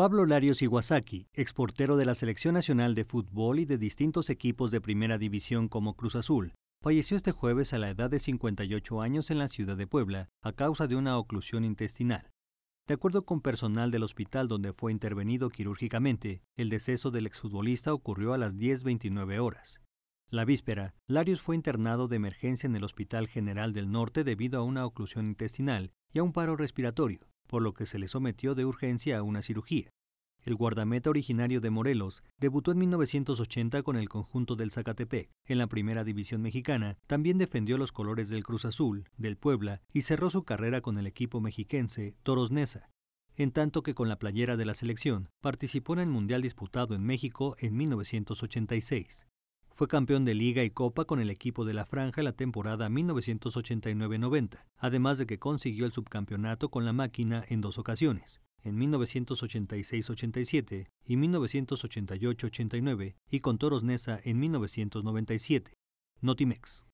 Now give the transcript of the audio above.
Pablo Larios Iwasaki, exportero de la Selección Nacional de Fútbol y de distintos equipos de primera división como Cruz Azul, falleció este jueves a la edad de 58 años en la ciudad de Puebla a causa de una oclusión intestinal. De acuerdo con personal del hospital donde fue intervenido quirúrgicamente, el deceso del exfutbolista ocurrió a las 10.29 horas. La víspera, Larios fue internado de emergencia en el Hospital General del Norte debido a una oclusión intestinal y a un paro respiratorio por lo que se le sometió de urgencia a una cirugía. El guardameta originario de Morelos debutó en 1980 con el conjunto del Zacatepec. En la primera división mexicana también defendió los colores del Cruz Azul, del Puebla y cerró su carrera con el equipo mexiquense Toros Neza. En tanto que con la playera de la selección participó en el Mundial disputado en México en 1986. Fue campeón de Liga y Copa con el equipo de la Franja en la temporada 1989-90, además de que consiguió el subcampeonato con la máquina en dos ocasiones, en 1986-87 y 1988-89, y con Toros Nesa en 1997. Notimex.